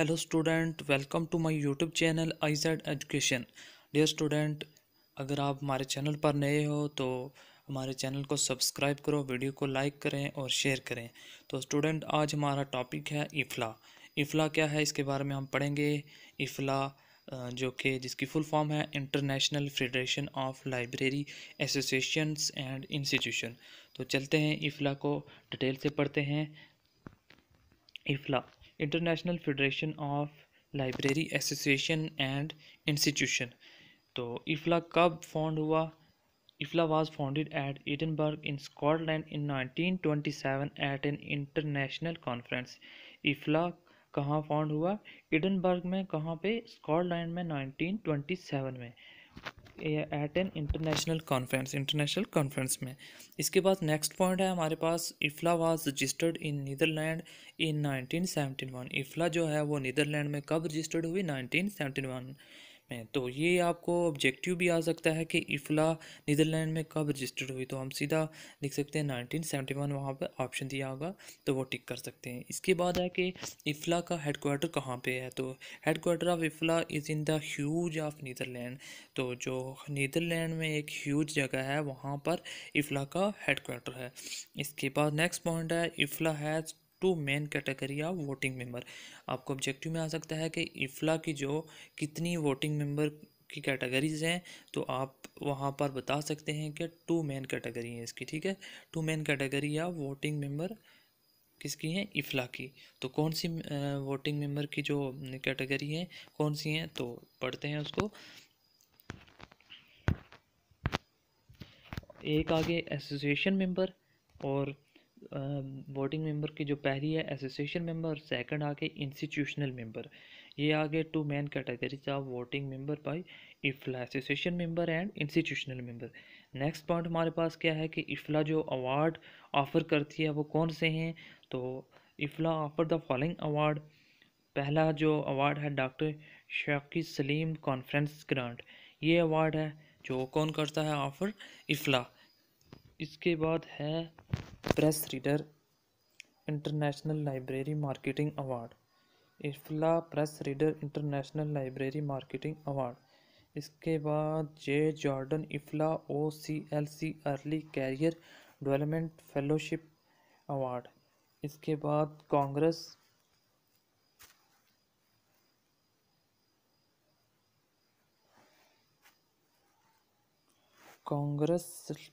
hello student welcome to my YouTube channel iz education dear student अगर आप हमारे channel पर नए हो तो हमारे चैनल को सब्सक्राइब करो वीडियो को लाइक करें और शेयर करें तो स्टूडेंट आज हमारा टॉपिक है इफ़ला इफ़ला क्या है इसके बारे में हम पढ़ेंगे इफ़ला जो कि जिसकी फुल फॉर्म है International federation of Library Associations and Institution तो चलते हैं इफ़ला को डिटेल से पढ़ते हैं IFLA International federation of library association and Institution तो इफला कब फाउंड हुआ IFLA was founded at Edinburgh in Scotland in 1927 at an international conference IFLA कहाँ फाउंड हुआ एडनबर्ग में कहाँ पे स्कॉटलैंड में 1927 में at an international conference international conference में इसके बाद नेक्स्ट पॉइंट है हमारे पास IFLA was registered in Netherlands in 1971 IFLA जो है वो नीदरलैंड में कब रजिस्टर्ड हुई 1971 में तो ये आपको ऑब्जेक्टिव भी आ सकता है कि इफला नीदरलैंड में कब रजिस्टर्ड हुई तो हम सीधा लिख सकते हैं नाइनटीन सेवेंटी वन वहाँ पर ऑप्शन दिया होगा तो वो टिक कर सकते हैं इसके बाद है कि इफला का हेड क्वार्टर कहाँ पे है तो headquarter of IFLA is in द्यूज ऑफ नीदरलैंड तो जो नीदरलैंड में एक ह्यूज जगह है वहाँ पर इफला का हेड क्वार्टर है इसके बाद नेक्स्ट पॉइंट है IFLA has two main category of voting member आपको ऑब्जेक्टिव में आ सकता है कि इफ़ला की जो कितनी वोटिंग मेंबर की कैटेगरीज हैं तो आप वहाँ पर बता सकते हैं कि टू मेन कैटेगरी हैं इसकी ठीक है two main category of voting member किसकी हैं इफला की तो कौन सी वोटिंग मेंबर की जो कैटेगरी हैं कौन सी हैं तो पढ़ते हैं उसको एक आगे एसोसिएशन मेंबर और वोटिंग मेंबर की जो पहली है एसोसिएशन मेंबर और सेकंड आके इंस्टीट्यूशनल मेंबर ये आगे two main categories of voting member by IFLA association member and institutional member next point हमारे पास क्या है कि इफला जो अवार्ड ऑफर करती है वो कौन से हैं तो IFLA offer the following award पहला जो अवार्ड है doctor Shawky Salem conference grant ये अवार्ड है जो कौन करता है ऑफर इफला इसके बाद है press reader international library marketing award IFLA press reader international library marketing award इसके बाद Jay Jordan IFLA O C L C early career development fellowship award इसके बाद कांग्रेस कांग्रेस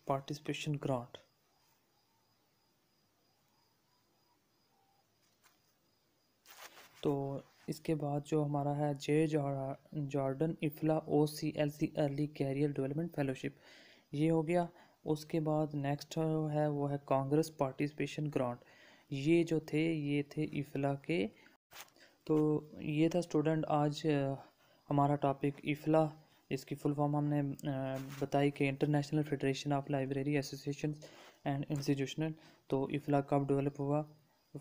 पार्टिसिपेशन ग्रांट तो इसके बाद जो हमारा है Jay Jordan IFLA O C L C early career development fellowship ये हो गया उसके बाद नेक्स्ट है वो है कांग्रेस पार्टिसिपेशन ग्रांट ये जो थे ये थे इफला के तो ये था स्टूडेंट आज हमारा टॉपिक इफला इसकी फुल फॉर्म हमने बताई कि international federation of library association and institutional तो इफला कब डेवलप हुआ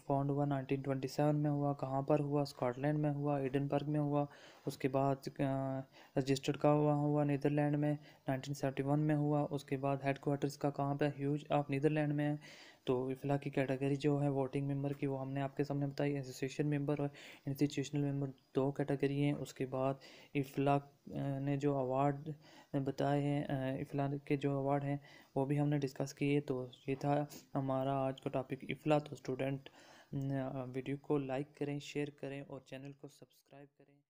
फाउंड हुआ 1927 में हुआ कहाँ पर हुआ स्कॉटलैंड में हुआ एडनबर्ग में हुआ उसके बाद रजिस्टर्ड का हुआ हुआ नीदरलैंड में 1971 में हुआ उसके बाद हेड क्वार्टर्स का कहाँ पर ह्यूज ऑफ नीदरलैंड में तो इफिला की कैटेगरी जो है वोटिंग मेंबर की वो हमने आपके सामने बताई एसोसिएशन मेंबर और इंस्टीट्यूशनल मेंबर दो कैटेगरी हैं उसके बाद इफला ने जो अवार्ड बताए हैं इफला के जो अवार्ड हैं वो भी हमने डिस्कस किए तो ये था हमारा आज का टॉपिक इफला तो स्टूडेंट वीडियो को लाइक करें शेयर करें और चैनल को सब्सक्राइब करें